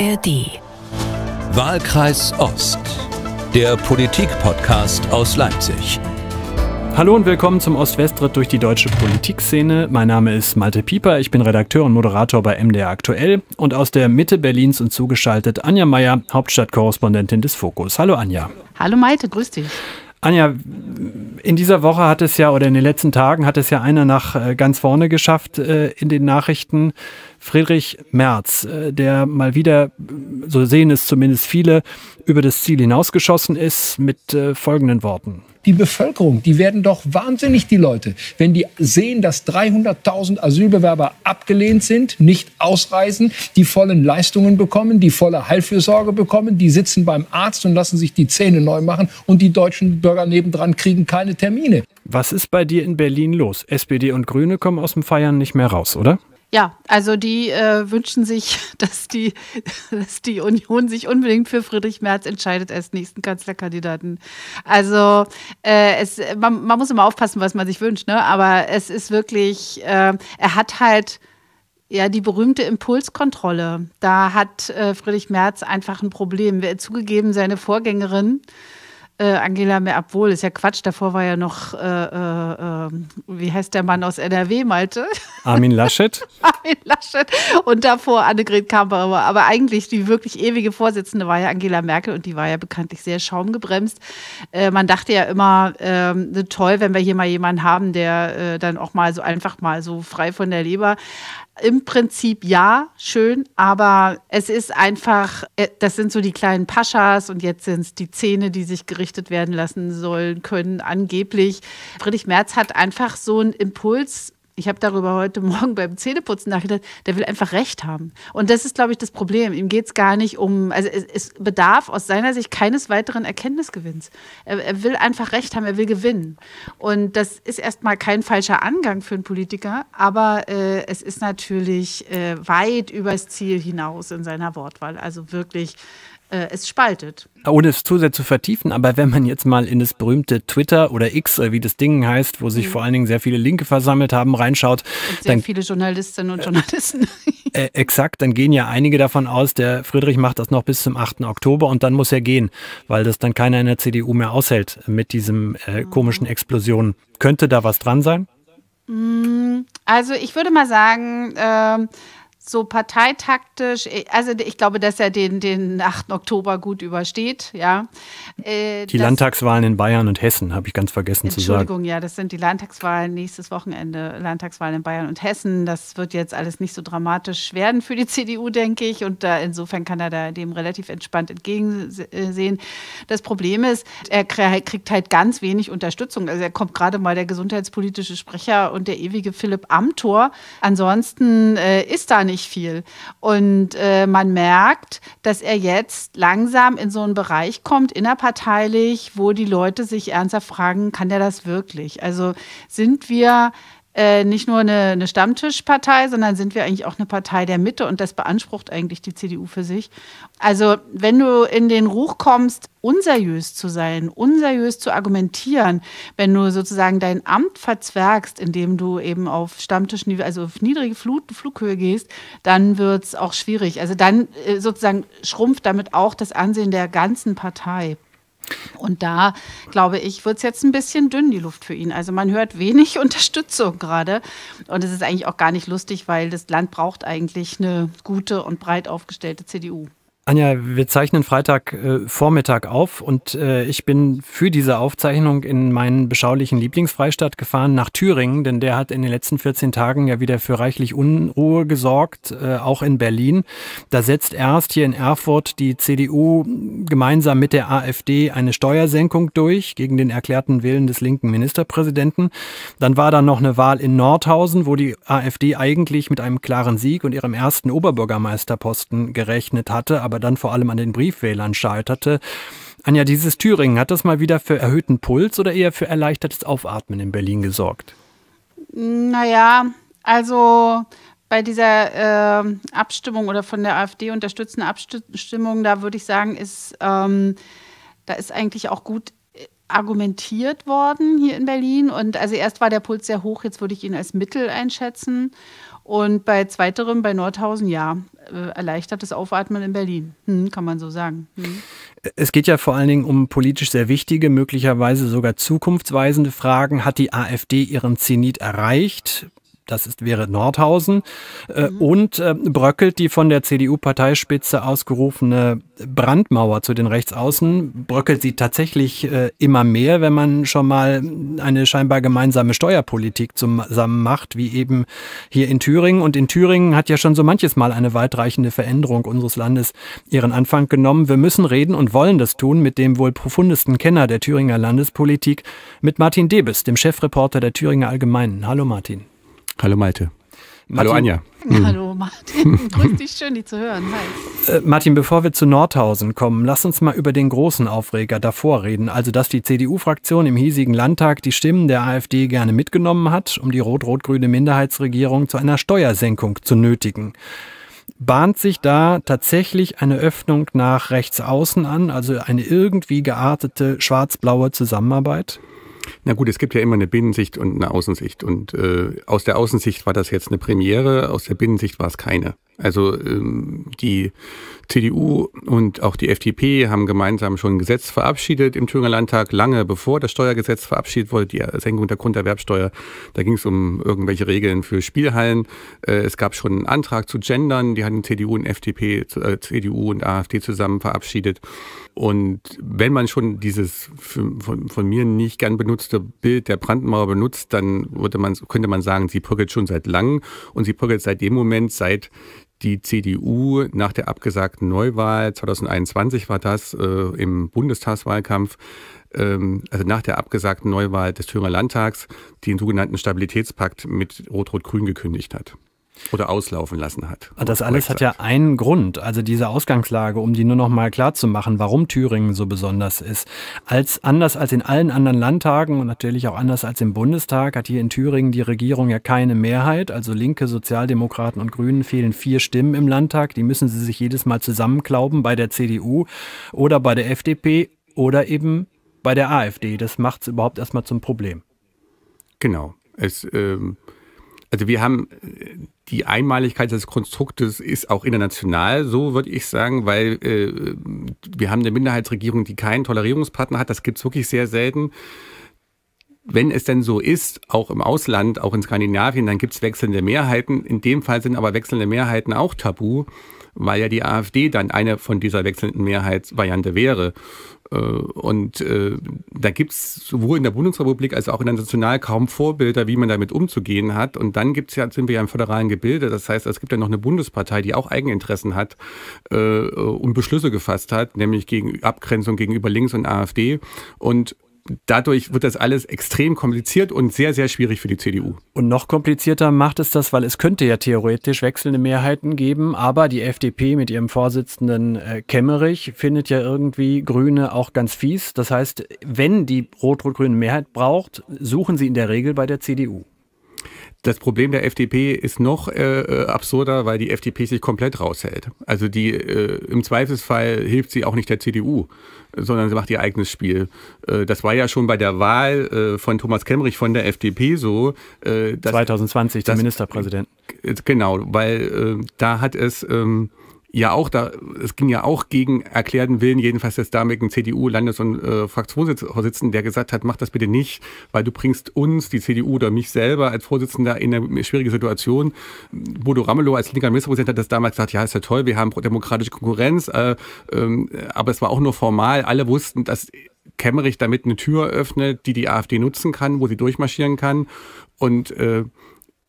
ARD. Wahlkreis Ost, der Politikpodcast aus Leipzig. Hallo und willkommen zum Ost-West-Ritt durch die deutsche Politikszene. Mein Name ist Malte Pieper, ich bin Redakteur und Moderator bei MDR Aktuell und aus der Mitte Berlins und zugeschaltet Anja Meyer, Hauptstadtkorrespondentin des Fokus. Hallo Anja. Hallo Malte, grüß dich. Anja, in dieser Woche hat es ja oder in den letzten Tagen hat es ja einer nach äh, ganz vorne geschafft äh, in den Nachrichten. Friedrich Merz, äh, der mal wieder, so sehen es zumindest viele, über das Ziel hinausgeschossen ist mit äh, folgenden Worten. Die Bevölkerung, die werden doch wahnsinnig, die Leute, wenn die sehen, dass 300.000 Asylbewerber abgelehnt sind, nicht ausreisen, die vollen Leistungen bekommen, die volle Heilfürsorge bekommen, die sitzen beim Arzt und lassen sich die Zähne neu machen und die deutschen Bürger nebendran kriegen keine Termine. Was ist bei dir in Berlin los? SPD und Grüne kommen aus dem Feiern nicht mehr raus, oder? Ja, also die äh, wünschen sich, dass die, dass die Union sich unbedingt für Friedrich Merz entscheidet als nächsten Kanzlerkandidaten. Also äh, es, man, man, muss immer aufpassen, was man sich wünscht, ne? aber es ist wirklich, äh, er hat halt ja, die berühmte Impulskontrolle. Da hat äh, Friedrich Merz einfach ein Problem. Zugegeben, seine Vorgängerin äh, Angela mehr obwohl, ist ja Quatsch, davor war ja noch, äh, äh, ähm, wie heißt der Mann aus NRW, Malte? Armin Laschet. Armin Laschet und davor Annegret Kamperer. Aber eigentlich die wirklich ewige Vorsitzende war ja Angela Merkel und die war ja bekanntlich sehr schaumgebremst. Äh, man dachte ja immer, ähm, ne, toll, wenn wir hier mal jemanden haben, der äh, dann auch mal so einfach mal so frei von der Leber im Prinzip ja, schön, aber es ist einfach, äh, das sind so die kleinen Paschas und jetzt sind es die Zähne, die sich gerichtet werden lassen sollen können, angeblich. Friedrich Merz hat einfach so einen Impuls ich habe darüber heute Morgen beim Zähneputzen nachgedacht, der will einfach Recht haben. Und das ist, glaube ich, das Problem. Ihm geht es gar nicht um, also es, es, bedarf aus seiner Sicht keines weiteren Erkenntnisgewinns. Er, er will einfach Recht haben, er will gewinnen. Und das ist erstmal kein falscher Angang für einen Politiker, aber äh, es ist natürlich äh, weit übers Ziel hinaus in seiner Wortwahl. Also wirklich äh, es spaltet. Ohne es zu sehr zu vertiefen, aber wenn man jetzt mal in das berühmte Twitter oder X, wie das Ding heißt, wo sich mhm. vor allen Dingen sehr viele Linke versammelt haben, reinschaut. Und sehr dann, viele Journalistinnen und äh, Journalisten. Äh, äh, exakt, dann gehen ja einige davon aus, der Friedrich macht das noch bis zum 8. Oktober und dann muss er gehen, weil das dann keiner in der CDU mehr aushält mit diesem äh, mhm. komischen Explosion. Könnte da was dran sein? Mm, also ich würde mal sagen, ähm, so parteitaktisch, äh, also ich glaube, dass er den, den 8. Oktober gut übersteht, ja. Äh, die Landtagswahlen in Bayern und Hessen habe ich ganz vergessen zu sagen. Entschuldigung, ja, das sind die Landtagswahlen nächstes Wochenende, Landtagswahlen in Bayern und Hessen. Das wird jetzt alles nicht so dramatisch werden für die CDU, denke ich. Und da, insofern kann er da dem relativ entspannt entgegensehen. Das Problem ist, er kriegt halt ganz wenig Unterstützung. Also er kommt gerade mal der gesundheitspolitische Sprecher und der ewige Philipp Amthor. Ansonsten äh, ist da nicht viel. Und äh, man merkt, dass er jetzt langsam in so einen Bereich kommt, innerparteilich, wo die Leute sich ernsthaft fragen, kann der das wirklich? Also sind wir äh, nicht nur eine, eine, Stammtischpartei, sondern sind wir eigentlich auch eine Partei der Mitte und das beansprucht eigentlich die CDU für sich. Also wenn du in den Ruch kommst, unseriös zu sein, unseriös zu argumentieren, wenn du sozusagen dein Amt verzwergst, indem du eben auf Stammtischniveau, also auf niedrige Flut, Flughöhe gehst, dann wird es auch schwierig. Also dann äh, sozusagen schrumpft damit auch das Ansehen der ganzen Partei. Und da, glaube ich, wird es jetzt ein bisschen dünn, die Luft für ihn. Also man hört wenig Unterstützung gerade. Und es ist eigentlich auch gar nicht lustig, weil das Land braucht eigentlich eine gute und breit aufgestellte CDU. Anja, wir zeichnen Freitag äh, Vormittag auf und äh, ich bin für diese Aufzeichnung in meinen beschaulichen Lieblingsfreistaat gefahren nach Thüringen, denn der hat in den letzten 14 Tagen ja wieder für reichlich Unruhe gesorgt, äh, auch in Berlin. Da setzt erst hier in Erfurt die CDU gemeinsam mit der AfD eine Steuersenkung durch gegen den erklärten Willen des linken Ministerpräsidenten. Dann war da noch eine Wahl in Nordhausen, wo die AfD eigentlich mit einem klaren Sieg und ihrem ersten Oberbürgermeisterposten gerechnet hatte, aber dann vor allem an den Briefwählern scheiterte. Anja, dieses Thüringen, hat das mal wieder für erhöhten Puls oder eher für erleichtertes Aufatmen in Berlin gesorgt? Naja, also bei dieser äh, Abstimmung oder von der AfD unterstützten Abstimmung, da würde ich sagen, ist, ähm, da ist eigentlich auch gut äh, argumentiert worden hier in Berlin. Und also erst war der Puls sehr hoch, jetzt würde ich ihn als Mittel einschätzen. Und bei zweiterem, bei Nordhausen, ja, äh, erleichtert das Aufatmen in Berlin, hm, kann man so sagen. Hm. Es geht ja vor allen Dingen um politisch sehr wichtige, möglicherweise sogar zukunftsweisende Fragen. Hat die AfD ihren Zenit erreicht? das ist, wäre Nordhausen, äh, mhm. und äh, bröckelt die von der CDU-Parteispitze ausgerufene Brandmauer zu den Rechtsaußen, bröckelt sie tatsächlich äh, immer mehr, wenn man schon mal eine scheinbar gemeinsame Steuerpolitik zusammen macht, wie eben hier in Thüringen. Und in Thüringen hat ja schon so manches Mal eine weitreichende Veränderung unseres Landes ihren Anfang genommen. Wir müssen reden und wollen das tun mit dem wohl profundesten Kenner der Thüringer Landespolitik, mit Martin Debes, dem Chefreporter der Thüringer Allgemeinen. Hallo Martin. Hallo Malte. Martin. Hallo Anja. Hallo hm. Martin, grüß dich, schön, dich zu hören. Hi. Äh, Martin, bevor wir zu Nordhausen kommen, lass uns mal über den großen Aufreger davor reden. Also, dass die CDU-Fraktion im hiesigen Landtag die Stimmen der AfD gerne mitgenommen hat, um die rot-rot-grüne Minderheitsregierung zu einer Steuersenkung zu nötigen. Bahnt sich da tatsächlich eine Öffnung nach rechts außen an, also eine irgendwie geartete schwarz-blaue Zusammenarbeit? Na gut, es gibt ja immer eine Binnensicht und eine Außensicht. Und äh, aus der Außensicht war das jetzt eine Premiere, aus der Binnensicht war es keine. Also ähm, die CDU und auch die FDP haben gemeinsam schon ein Gesetz verabschiedet im Thüringer Landtag, lange bevor das Steuergesetz verabschiedet wurde, die Senkung der Grunderwerbsteuer. Da ging es um irgendwelche Regeln für Spielhallen. Äh, es gab schon einen Antrag zu Gendern, die hatten CDU und FDP, äh, CDU und AfD zusammen verabschiedet. Und wenn man schon dieses von, von mir nicht gern benutzte Bild der Brandmauer benutzt, dann würde man, könnte man sagen, sie bröckelt schon seit langem und sie bröckelt seit dem Moment, seit die CDU nach der abgesagten Neuwahl 2021 war das äh, im Bundestagswahlkampf, ähm, also nach der abgesagten Neuwahl des Thüringer Landtags, den sogenannten Stabilitätspakt mit Rot-Rot-Grün gekündigt hat. Oder auslaufen lassen hat. Ah, das alles hat ja einen Grund, also diese Ausgangslage, um die nur noch mal klar zu machen, warum Thüringen so besonders ist. Als anders als in allen anderen Landtagen und natürlich auch anders als im Bundestag hat hier in Thüringen die Regierung ja keine Mehrheit. Also Linke, Sozialdemokraten und Grünen fehlen vier Stimmen im Landtag. Die müssen sie sich jedes Mal zusammenklauben bei der CDU oder bei der FDP oder eben bei der AfD. Das macht es überhaupt erstmal zum Problem. Genau. Es, ähm, also wir haben äh, die Einmaligkeit des Konstruktes ist auch international, so würde ich sagen, weil äh, wir haben eine Minderheitsregierung, die keinen Tolerierungspartner hat. Das gibt es wirklich sehr selten wenn es denn so ist, auch im Ausland, auch in Skandinavien, dann gibt es wechselnde Mehrheiten. In dem Fall sind aber wechselnde Mehrheiten auch tabu, weil ja die AfD dann eine von dieser wechselnden Mehrheitsvariante wäre. Äh, und äh, da gibt es sowohl in der Bundesrepublik als auch international kaum Vorbilder, wie man damit umzugehen hat. Und dann gibt's ja, sind wir ja im föderalen Gebilde. Das heißt, es gibt ja noch eine Bundespartei, die auch Eigeninteressen hat äh, und Beschlüsse gefasst hat, nämlich gegen Abgrenzung gegenüber Links und AfD. Und dadurch wird das alles extrem kompliziert und sehr, sehr schwierig für die CDU. Und noch komplizierter macht es das, weil es könnte ja theoretisch wechselnde Mehrheiten geben, aber die FDP mit ihrem Vorsitzenden äh, Kemmerich findet ja irgendwie Grüne auch ganz fies. Das heißt, wenn die rot-rot-grüne Mehrheit braucht, suchen sie in der Regel bei der CDU. Das Problem der FDP ist noch äh, äh, absurder, weil die FDP sich komplett raushält. Also die äh, im Zweifelsfall hilft sie auch nicht der CDU, sondern sie macht ihr eigenes Spiel. Äh, das war ja schon bei der Wahl äh, von Thomas Kemmerich von der FDP so. Äh, Dass, 2020 der Ministerpräsident. Genau, weil äh, da hat es ähm, ja auch da, es ging ja auch gegen erklärten Willen jedenfalls des damaligen CDU-Landes- und äh, Fraktionsvorsitzenden, der gesagt hat, mach das bitte nicht, weil du bringst uns, die CDU oder mich selber als Vorsitzender in eine schwierige Situation. Bodo Ramelow als linker Ministerpräsident hat das damals gesagt, ja, ist ja toll, wir haben demokratische Konkurrenz, äh, äh, aber es war auch nur formal. Alle wussten, dass Kemmerich damit eine Tür öffnet, die die AfD nutzen kann, wo sie durchmarschieren kann und äh,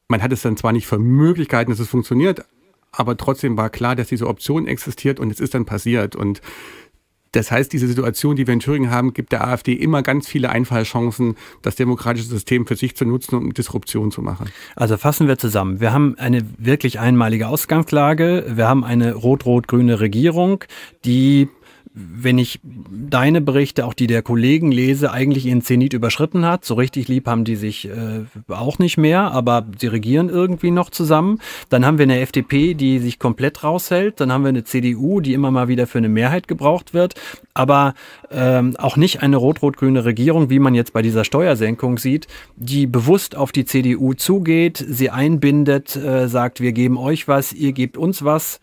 man hat es dann zwar nicht für Möglichkeiten, dass es funktioniert, aber trotzdem war klar, dass diese Option existiert und es ist dann passiert. Und das heißt, diese Situation, die wir in Thüringen haben, gibt der AfD immer ganz viele Einfallchancen, das demokratische System für sich zu nutzen und Disruption zu machen. Also fassen wir zusammen. Wir haben eine wirklich einmalige Ausgangslage. Wir haben eine rot-rot-grüne Regierung, die wenn ich deine Berichte, auch die der Kollegen lese, eigentlich ihren Zenit überschritten hat. So richtig lieb haben die sich äh, auch nicht mehr, aber sie regieren irgendwie noch zusammen. Dann haben wir eine FDP, die sich komplett raushält. Dann haben wir eine CDU, die immer mal wieder für eine Mehrheit gebraucht wird. Aber ähm, auch nicht eine rot-rot-grüne Regierung, wie man jetzt bei dieser Steuersenkung sieht, die bewusst auf die CDU zugeht, sie einbindet, äh, sagt, wir geben euch was, ihr gebt uns was.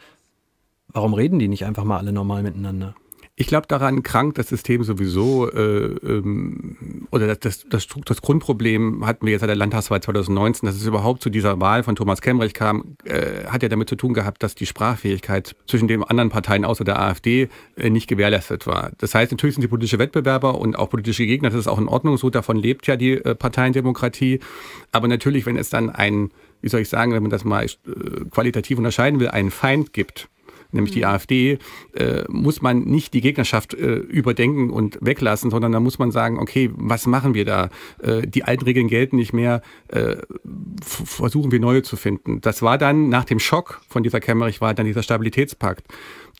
Warum reden die nicht einfach mal alle normal miteinander? Ich glaube, daran krankt das System sowieso äh, ähm, oder das, das, das, das, Grundproblem hatten wir jetzt seit der Landtagswahl 2019, dass es überhaupt zu dieser Wahl von Thomas Kemmerich kam, äh, hat ja damit zu tun gehabt, dass die Sprachfähigkeit zwischen den anderen Parteien außer der AfD äh, nicht gewährleistet war. Das heißt, natürlich sind die politische Wettbewerber und auch politische Gegner, das ist auch in Ordnung so, davon lebt ja die äh, Parteiendemokratie. Aber natürlich, wenn es dann ein, wie soll ich sagen, wenn man das mal äh, qualitativ unterscheiden will, einen Feind gibt, nämlich die mhm. AfD, äh, muss man nicht die Gegnerschaft äh, überdenken und weglassen, sondern da muss man sagen, okay, was machen wir da? Äh, die alten Regeln gelten nicht mehr, äh, versuchen wir neue zu finden. Das war dann nach dem Schock von dieser Kämmerich, war dann dieser Stabilitätspakt.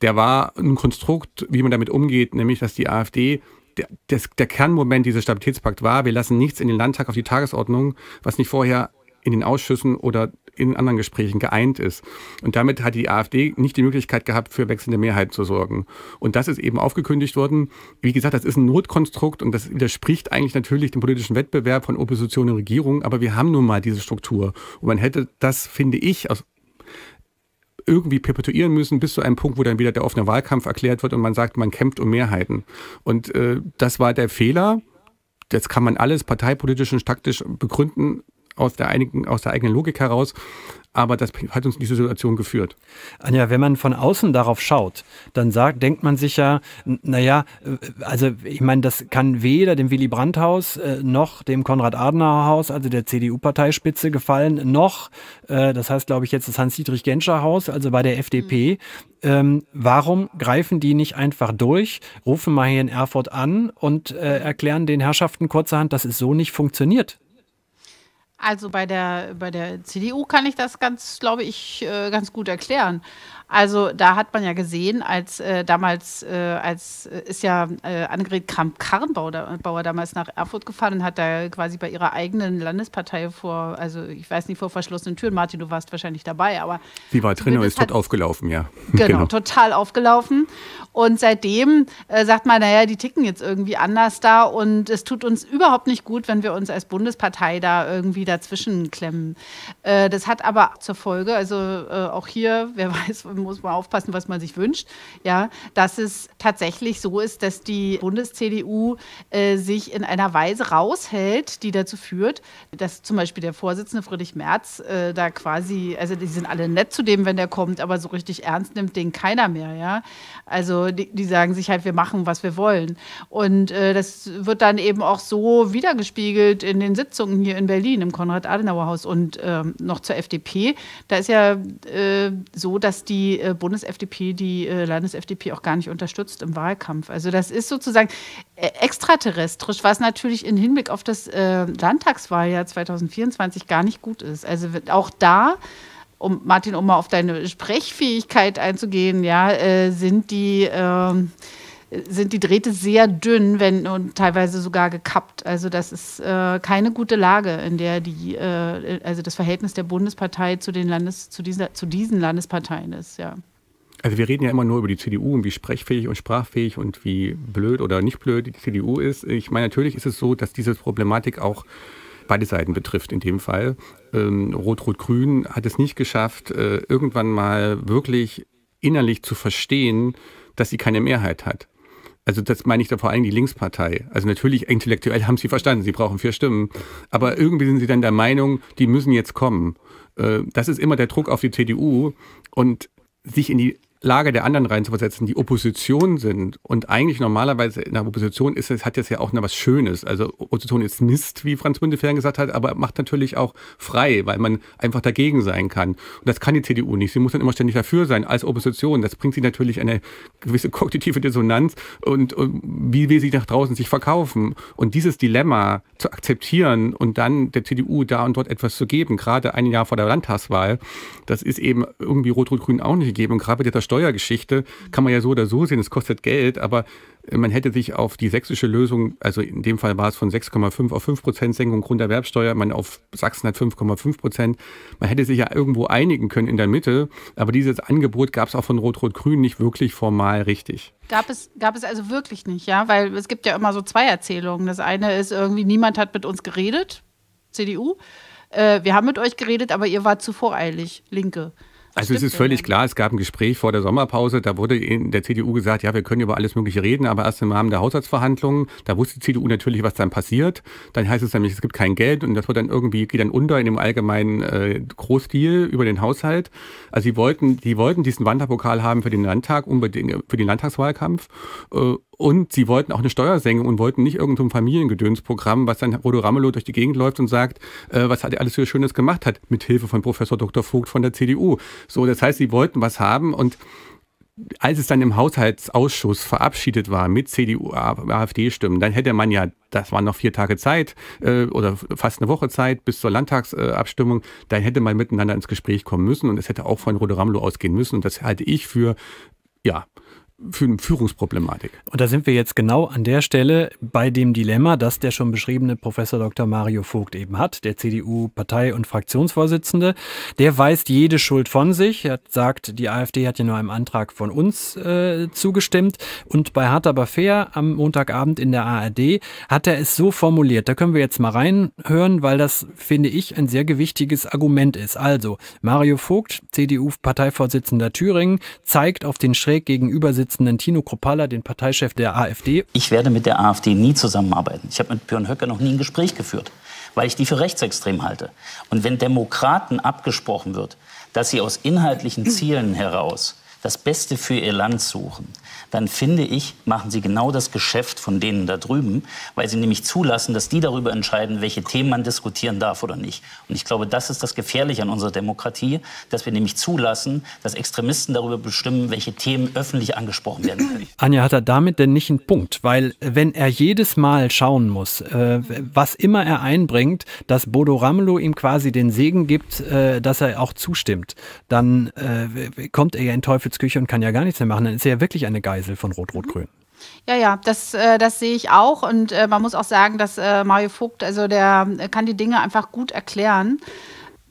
Der war ein Konstrukt, wie man damit umgeht, nämlich dass die AfD der, der Kernmoment dieses Stabilitätspakts war, wir lassen nichts in den Landtag auf die Tagesordnung, was nicht vorher in den Ausschüssen oder in anderen Gesprächen geeint ist. Und damit hat die AfD nicht die Möglichkeit gehabt, für wechselnde Mehrheiten zu sorgen. Und das ist eben aufgekündigt worden. Wie gesagt, das ist ein Notkonstrukt und das widerspricht eigentlich natürlich dem politischen Wettbewerb von Opposition und Regierung. Aber wir haben nun mal diese Struktur. Und man hätte das, finde ich, aus irgendwie perpetuieren müssen, bis zu einem Punkt, wo dann wieder der offene Wahlkampf erklärt wird und man sagt, man kämpft um Mehrheiten. Und äh, das war der Fehler. Jetzt kann man alles parteipolitisch und taktisch begründen aus der, einigen, aus der eigenen Logik heraus. Aber das hat uns in diese Situation geführt. Anja, wenn man von außen darauf schaut, dann sagt, denkt man sich ja, naja, äh, also ich meine, das kann weder dem Willy Brandt-Haus äh, noch dem Konrad-Adenauer-Haus, also der CDU-Parteispitze, gefallen, noch, äh, das heißt, glaube ich, jetzt das Hans-Dietrich-Genscher-Haus, also bei der FDP. Mhm. Ähm, warum greifen die nicht einfach durch, rufen mal hier in Erfurt an und erklären den Herrschaften kurzerhand, dass es so nicht funktioniert? Also bei der, bei der CDU kann ich das ganz, glaube ich, äh, ganz gut erklären. Also da hat man ja gesehen, als äh, damals, äh, als äh, ist ja äh, Annegret Kramp-Karrenbauer damals nach Erfurt gefahren und hat da quasi bei ihrer eigenen Landespartei vor, also ich weiß nicht, vor verschlossenen Türen, Martin, du warst wahrscheinlich dabei, aber. Sie war drin und ist dort aufgelaufen, ja. Genau, genau, total aufgelaufen. Und seitdem äh, sagt man, naja, die ticken jetzt irgendwie anders da und es tut uns überhaupt nicht gut, wenn wir uns als Bundespartei da irgendwie dazwischen klemmen. Äh, das hat aber zur Folge, also auch hier, wer weiß, muss man aufpassen, was man sich wünscht, ja, dass es tatsächlich so ist, dass die Bundes-CDU äh, sich in einer Weise raushält, die dazu führt, dass zum Beispiel der Vorsitzende Friedrich Merz äh, da quasi, also die sind alle nett zu dem, wenn der kommt, aber so richtig ernst nimmt den keiner mehr, ja. Also die, die sagen sich halt, wir machen, was wir wollen. Und äh, das wird dann eben auch so wiedergespiegelt in den Sitzungen hier in Berlin, im Konrad-Adenauer-Haus und ähm, noch zur FDP. Da ist ja äh, so, dass die äh, die äh, Bundes-FDP die äh, Landes-FDP auch gar nicht unterstützt im Wahlkampf. Also das ist sozusagen äh, extraterrestrisch, was natürlich im Hinblick auf das äh, Landtagswahljahr 2024 gar nicht gut ist. Also auch da um Martin, um mal auf deine Sprechfähigkeit einzugehen, ja, äh, sind die äh, sind die Drähte sehr dünn wenn, und teilweise sogar gekappt. Also das ist äh, keine gute Lage, in der die, äh, also das Verhältnis der Bundespartei zu den Landes, zu, dieser, zu diesen Landesparteien ist, ja. Also wir reden ja immer nur über die CDU und wie sprechfähig und sprachfähig und wie blöd oder nicht blöd die CDU ist. Ich meine, natürlich ist es so, dass diese Problematik auch beide Seiten betrifft in dem Fall. Ähm, Rot-Rot-Grün hat es nicht geschafft, äh, irgendwann mal wirklich innerlich zu verstehen, dass sie keine Mehrheit hat. Also das meine ich da vor allem die Linkspartei. Also natürlich intellektuell haben sie verstanden, sie brauchen vier Stimmen. Aber irgendwie sind sie dann der Meinung, die müssen jetzt kommen. Äh, das ist immer der Druck auf die CDU und sich in die Lage der anderen reinzuversetzen, die Opposition sind. Und eigentlich normalerweise in der Opposition ist es, hat das ja auch noch was Schönes. Also Opposition ist Mist, wie Franz Müntefern gesagt hat, aber macht natürlich auch frei, weil man einfach dagegen sein kann. Und das kann die CDU nicht. Sie muss dann immer ständig dafür sein als Opposition. Das bringt sie natürlich eine gewisse kognitive Dissonanz und, und wie will sie nach draußen sich verkaufen? Und dieses Dilemma zu akzeptieren und dann der CDU da und dort etwas zu geben, gerade ein Jahr vor der Landtagswahl, das ist eben irgendwie Rot-Rot-Grün auch nicht gegeben. Und gerade wird das Steuergeschichte kann man ja so oder so sehen, es kostet Geld, aber äh, man hätte sich auf die sächsische Lösung, also in dem Fall war es von 6,5 auf 5 Prozent Senkung Grunderwerbsteuer, man auf Sachsen hat 5,5 Prozent, man hätte sich ja irgendwo einigen können in der Mitte, aber dieses Angebot gab es auch von Rot-Rot-Grün nicht wirklich formal richtig. Gab es, gab es also wirklich nicht, ja, weil es gibt ja immer so zwei Erzählungen. Das eine ist irgendwie, niemand hat mit uns geredet, CDU. Äh, wir haben mit euch geredet, aber ihr wart zu voreilig, Linke. Also es ist völlig klar, es gab ein Gespräch vor der Sommerpause, da wurde in der CDU gesagt, ja, wir können über alles Mögliche reden, aber erst im Rahmen der Haushaltsverhandlungen, da wusste die CDU natürlich, was dann passiert. Dann heißt es nämlich, es gibt kein Geld und das wird dann irgendwie, geht dann unter in dem allgemeinen äh, Großdeal über den Haushalt. Also sie wollten, die wollten diesen Wanderpokal haben für den Landtag, unbedingt, für den Landtagswahlkampf. Äh, und sie wollten auch eine Steuersenkung und wollten nicht irgendein Familiengedönsprogramm, was dann Bodo Ramelow durch die Gegend läuft und sagt, äh, was hat er alles für Schönes gemacht hat, mit Hilfe von Professor Dr. Vogt von der CDU. So, das heißt, sie wollten was haben und als es dann im Haushaltsausschuss verabschiedet war mit CDU, AfD-Stimmen, dann hätte man ja, das waren noch vier Tage Zeit äh, oder fast eine Woche Zeit bis zur Landtagsabstimmung, dann hätte man miteinander ins Gespräch kommen müssen und es hätte auch von Rodo Ramlo ausgehen müssen und das halte ich für, ja, Führungsproblematik. Und da sind wir jetzt genau an der Stelle bei dem Dilemma, das der schon beschriebene Professor Dr. Mario Vogt eben hat, der CDU-Partei- und Fraktionsvorsitzende. Der weist jede Schuld von sich. Er sagt, die AfD hat ja nur einem Antrag von uns äh, zugestimmt. Und bei Hart aber fair am Montagabend in der ARD hat er es so formuliert. Da können wir jetzt mal reinhören, weil das, finde ich, ein sehr gewichtiges Argument ist. Also, Mario Vogt, CDU-Parteivorsitzender Thüringen, zeigt auf den schräg gegenüber Parteivorsitzenden Tino Kropala, den Parteichef der AfD. Ich werde mit der AfD nie zusammenarbeiten. Ich habe mit Björn Höcke noch nie ein Gespräch geführt, weil ich die für rechtsextrem halte. Und wenn Demokraten abgesprochen wird, dass sie aus inhaltlichen Zielen heraus das Beste für ihr Land suchen, dann finde ich, machen sie genau das Geschäft von denen da drüben, weil sie nämlich zulassen, dass die darüber entscheiden, welche Themen man diskutieren darf oder nicht. Und ich glaube, das ist das Gefährliche an unserer Demokratie, dass wir nämlich zulassen, dass Extremisten darüber bestimmen, welche Themen öffentlich angesprochen werden Anja, hat er damit denn nicht einen Punkt? Weil wenn er jedes Mal schauen muss, äh, was immer er einbringt, dass Bodo Ramelow ihm quasi den Segen gibt, äh, dass er auch zustimmt, dann äh, kommt er ja in Teufelsküche und kann ja gar nichts mehr machen. Dann ist er ja wirklich eine Geige. Geisel von Rot-Rot-Grün. Ja, ja, das, äh, das sehe ich auch. Und äh, man muss auch sagen, dass äh, Mario Vogt, also der kann die Dinge einfach gut erklären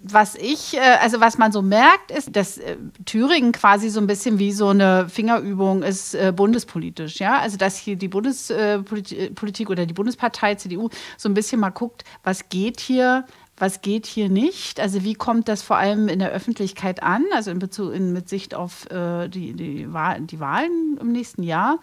was ich, also was man so merkt, ist, dass Thüringen quasi so ein bisschen wie so eine Fingerübung ist bundespolitisch, ja. Also dass hier die Bundespolitik oder die Bundespartei CDU so ein bisschen mal guckt, was geht hier was geht hier nicht? Also wie kommt das vor allem in der Öffentlichkeit an, also in Bezug in, mit Sicht auf äh, die, die, die, Wahlen im nächsten Jahr?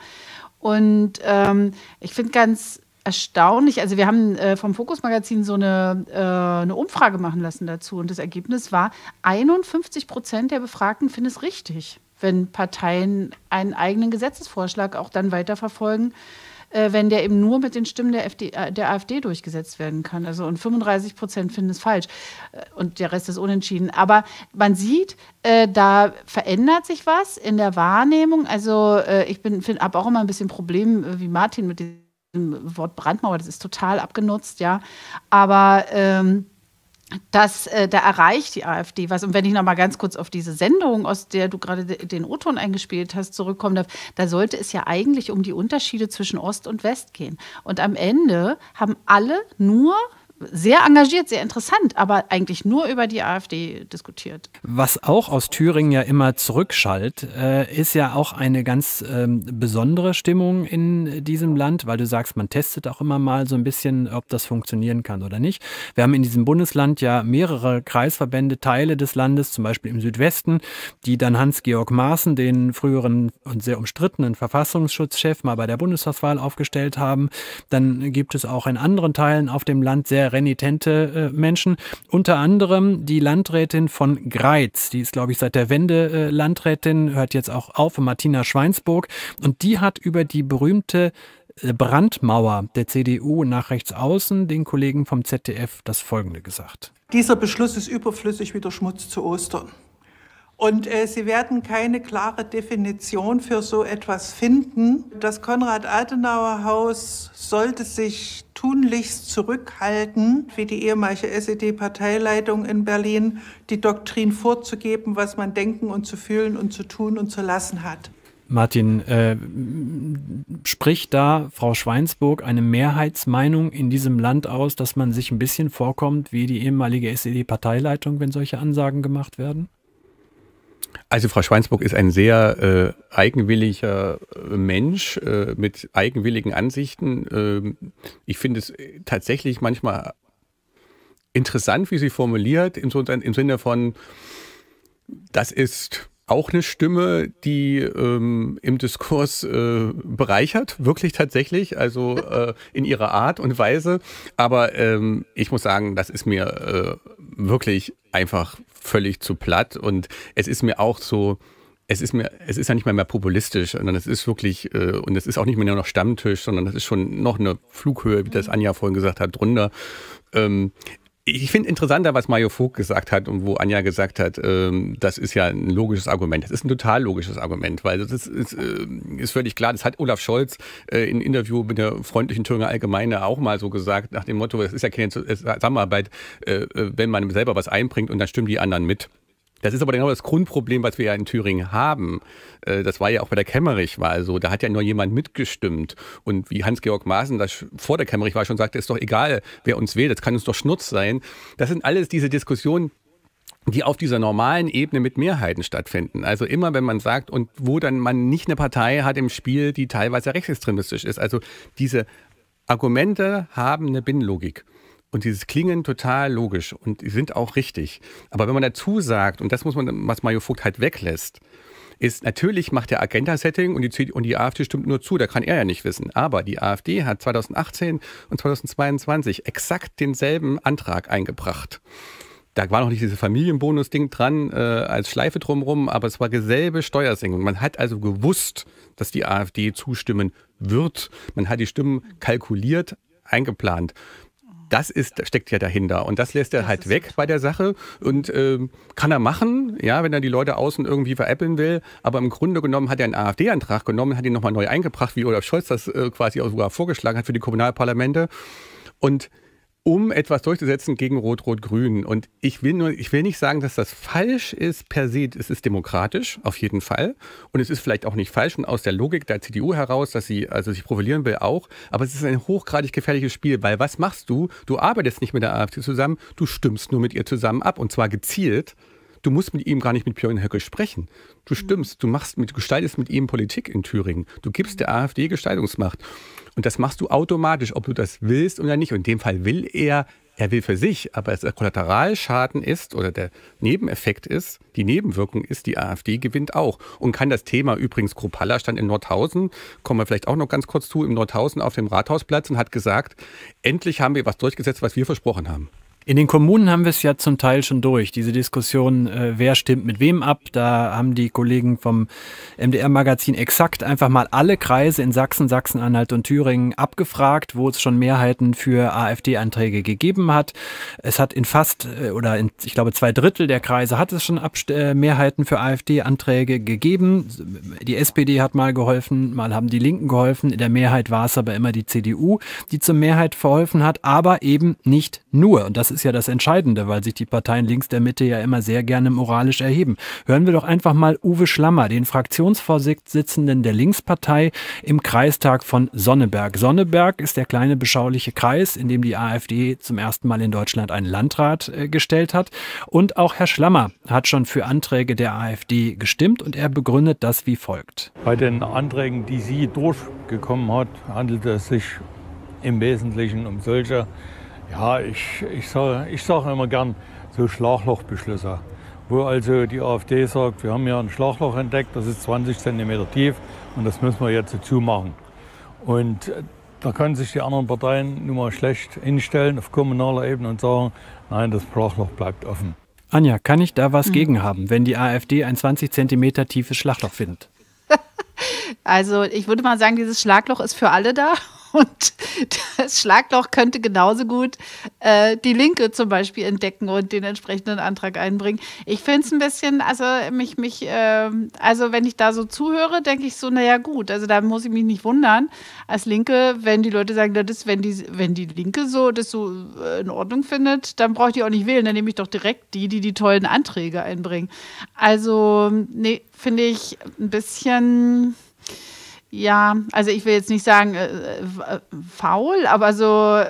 Und ähm, ich finde ganz erstaunlich, also wir haben äh, vom Fokus-Magazin so eine, äh, eine Umfrage machen lassen dazu und das Ergebnis war, 51 Prozent der Befragten finden es richtig, wenn Parteien einen eigenen Gesetzesvorschlag auch dann weiterverfolgen äh, wenn der eben nur mit den Stimmen der, FD, äh, der AfD durchgesetzt werden kann. Also und 35 Prozent finden es falsch äh, und der Rest ist unentschieden. Aber man sieht, äh, da verändert sich was in der Wahrnehmung. Also äh, ich bin habe auch immer ein bisschen Probleme äh, wie Martin mit dem Wort Brandmauer. Das ist total abgenutzt, ja. Aber ähm, das, äh, da erreicht die AfD was. Und wenn ich noch mal ganz kurz auf diese Sendung, aus der du gerade den O-Ton eingespielt hast, zurückkommen darf, da sollte es ja eigentlich um die Unterschiede zwischen Ost und West gehen. Und am Ende haben alle nur sehr engagiert, sehr interessant, aber eigentlich nur über die AfD diskutiert. Was auch aus Thüringen ja immer zurückschallt, äh, ist ja auch eine ganz ähm, besondere Stimmung in diesem Land, weil du sagst, man testet auch immer mal so ein bisschen, ob das funktionieren kann oder nicht. Wir haben in diesem Bundesland ja mehrere Kreisverbände, Teile des Landes, zum Beispiel im Südwesten, die dann Hans-Georg Maaßen, den früheren und sehr umstrittenen Verfassungsschutzchef, mal bei der Bundestagswahl aufgestellt haben. Dann gibt es auch in anderen Teilen auf dem Land sehr sehr renitente äh, Menschen. Unter anderem die Landrätin von Greiz, die ist, glaube ich, seit der Wende äh, Landrätin, hört jetzt auch auf, Martina Schweinsburg. Und die hat über die berühmte äh, Brandmauer der CDU nach rechts außen den Kollegen vom ZDF das Folgende gesagt. Dieser Beschluss ist überflüssig wie der Schmutz zu Ostern. Und äh, sie werden keine klare Definition für so etwas finden. Das Konrad-Adenauer-Haus sollte sich tunlichst zurückhalten, wie die ehemalige SED-Parteileitung in Berlin, die Doktrin vorzugeben, was man denken und zu fühlen und zu tun und zu lassen hat. Martin, äh, spricht da Frau Schweinsburg eine Mehrheitsmeinung in diesem Land aus, dass man sich ein bisschen vorkommt wie die ehemalige SED-Parteileitung, wenn solche Ansagen gemacht werden? Also Frau Schweinsburg ist ein sehr äh, eigenwilliger äh, Mensch äh, mit eigenwilligen Ansichten. Ähm, ich finde es äh, tatsächlich manchmal interessant, wie sie formuliert, im, im Sinne von, das ist auch eine Stimme, die ähm, im Diskurs äh, bereichert, wirklich tatsächlich, also äh, in ihrer Art und Weise. Aber ähm, ich muss sagen, das ist mir äh, wirklich einfach völlig zu platt und es ist mir auch so, es ist mir, es ist ja nicht mal mehr populistisch, sondern es ist wirklich, äh, und es ist auch nicht mehr nur noch Stammtisch, sondern das ist schon noch eine Flughöhe, wie das Anja vorhin gesagt hat, drunter. Ähm, ich finde interessanter, was Mario Vogt gesagt hat und wo Anja gesagt hat, ähm, das ist ja ein logisches Argument. Das ist ein total logisches Argument, weil das ist, ist, äh, ist völlig klar. Das hat Olaf Scholz äh, in Interview mit der freundlichen Thüringer Allgemeine auch mal so gesagt, nach dem Motto, es ist ja keine Zusammenarbeit, äh, äh, wenn man selber was einbringt und dann stimmen die anderen mit. Das ist aber genau das Grundproblem, was wir ja in Thüringen haben. Äh, das war ja auch bei der Kämmerich wahl so. Da hat ja nur jemand mitgestimmt. Und wie Hans-Georg Maaßen das vor der Kämmerich wahl schon sagte, ist doch egal, wer uns wählt, das kann uns doch Schnurz sein. Das sind alles diese Diskussionen, die auf dieser normalen Ebene mit Mehrheiten stattfinden. Also immer, wenn man sagt, und wo dann man nicht eine Partei hat im Spiel, die teilweise rechtsextremistisch ist. Also diese Argumente haben eine Binnenlogik. Und dieses Klingen total logisch und die sind auch richtig. Aber wenn man dazu sagt, und das muss man, was Mario Vogt halt weglässt, ist, natürlich macht der Agenda-Setting und die, und die AfD stimmt nur zu, da kann er ja nicht wissen. Aber die AfD hat 2018 und 2022 exakt denselben Antrag eingebracht. Da war noch nicht dieses Familienbonus-Ding dran, äh, als Schleife drumherum, aber es war dieselbe Steuersenkung. Man hat also gewusst, dass die AfD zustimmen wird. Man hat die Stimmen kalkuliert, eingeplant das ist, steckt ja dahinter. Und das lässt er das halt weg gut. bei der Sache und äh, kann er machen, ja, wenn er die Leute außen irgendwie veräppeln will. Aber im Grunde genommen hat er einen AfD-Antrag genommen, hat ihn nochmal neu eingebracht, wie Olaf Scholz das äh, quasi auch sogar vorgeschlagen hat für die Kommunalparlamente. Und um etwas durchzusetzen gegen Rot-Rot-Grün. Und ich will nur, ich will nicht sagen, dass das falsch ist per se. Es ist demokratisch, auf jeden Fall. Und es ist vielleicht auch nicht falsch und aus der Logik der CDU heraus, dass sie also sich profilieren will, auch. Aber es ist ein hochgradig gefährliches Spiel, weil was machst du? Du arbeitest nicht mit der AfD zusammen, du stimmst nur mit ihr zusammen ab und zwar gezielt du musst mit ihm gar nicht mit Björn Höcke sprechen. Du stimmst, du machst mit, du gestaltest mit ihm Politik in Thüringen. Du gibst der AfD Gestaltungsmacht. Und das machst du automatisch, ob du das willst oder nicht. Und in dem Fall will er, er will für sich, aber der Kollateralschaden ist oder der Nebeneffekt ist, die Nebenwirkung ist, die AfD gewinnt auch. Und kann das Thema übrigens, Kruppalla stand in Nordhausen, kommen wir vielleicht auch noch ganz kurz zu, im Nordhausen auf dem Rathausplatz und hat gesagt, endlich haben wir was durchgesetzt, was wir versprochen haben. In den Kommunen haben wir es ja zum Teil schon durch, diese Diskussion, äh, wer stimmt mit wem ab. Da haben die Kollegen vom MDR-Magazin exakt einfach mal alle Kreise in Sachsen, Sachsen-Anhalt und Thüringen abgefragt, wo es schon Mehrheiten für AfD-Anträge gegeben hat. Es hat in fast äh, oder in, ich glaube, zwei Drittel der Kreise hat es schon Abst äh, Mehrheiten für AfD-Anträge gegeben. Die SPD hat mal geholfen, mal haben die Linken geholfen. In der Mehrheit war es aber immer die CDU, die zur Mehrheit verholfen hat, aber eben nicht nur. Und das ist ja das Entscheidende, weil sich die Parteien links der Mitte ja immer sehr gerne moralisch erheben. Hören wir doch einfach mal Uwe Schlammer, den Fraktionsvorsitzenden der Linkspartei im Kreistag von Sonneberg. Sonneberg ist der kleine beschauliche Kreis, in dem die AfD zum ersten Mal in Deutschland einen Landrat äh, gestellt hat. Und auch Herr Schlammer hat schon für Anträge der AfD gestimmt und er begründet das wie folgt. Bei den Anträgen, die sie durchgekommen hat, handelt es sich im Wesentlichen um solche, ja, ich, ich sage ich sag immer gern so Schlaglochbeschlüsse, wo also die AfD sagt, wir haben ja ein Schlagloch entdeckt, das ist 20 cm tief und das müssen wir jetzt zumachen. Und äh, da können sich die anderen Parteien nun mal schlecht hinstellen auf kommunaler Ebene und sagen, nein, das Schlagloch bleibt offen. Anja, kann ich da was mhm. gegen haben, wenn die AfD ein 20 cm tiefes Schlagloch findet? Also ich würde mal sagen, dieses Schlagloch ist für alle da und das Schlagloch könnte genauso gut äh, die Linke zum Beispiel entdecken und den entsprechenden Antrag einbringen. Ich finde es ein bisschen, also mich, mich, äh, also wenn ich da so zuhöre, denke ich so, naja gut, also da muss ich mich nicht wundern als Linke, wenn die Leute sagen, das wenn die, wenn die Linke so das so äh, in Ordnung findet, dann brauche ich die auch nicht wählen, dann nehme ich doch direkt die, die die tollen Anträge einbringen. Also, nee, finde ich ein bisschen ja, also ich will jetzt nicht sagen äh, äh, faul, aber so,